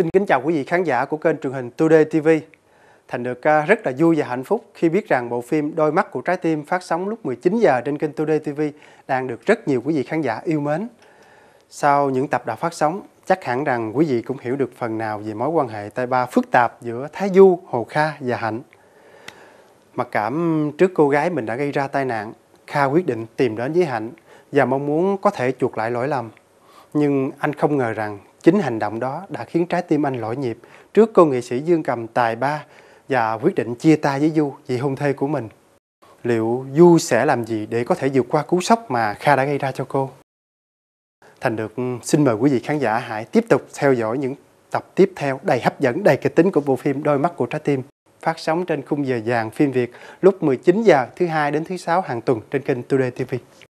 Xin kính chào quý vị khán giả của kênh truyền hình Today TV. Thành được à, rất là vui và hạnh phúc khi biết rằng bộ phim Đôi mắt của trái tim phát sóng lúc 19 giờ trên kênh Today TV đang được rất nhiều quý vị khán giả yêu mến. Sau những tập đã phát sóng, chắc hẳn rằng quý vị cũng hiểu được phần nào về mối quan hệ tay ba phức tạp giữa Thái Du, Hồ Kha và Hạnh. Mặc cảm trước cô gái mình đã gây ra tai nạn, Kha quyết định tìm đến với Hạnh và mong muốn có thể chuộc lại lỗi lầm. Nhưng anh không ngờ rằng Chính hành động đó đã khiến trái tim anh lỗi nhịp trước cô nghệ sĩ Dương Cầm tài ba và quyết định chia tay với Du, chị hôn thê của mình. Liệu Du sẽ làm gì để có thể vượt qua cú sốc mà Kha đã gây ra cho cô? Thành được ừ, xin mời quý vị khán giả hãy tiếp tục theo dõi những tập tiếp theo đầy hấp dẫn, đầy kịch tính của bộ phim Đôi mắt của trái tim phát sóng trên khung giờ vàng phim Việt lúc 19 giờ thứ hai đến thứ sáu hàng tuần trên kênh Today TV.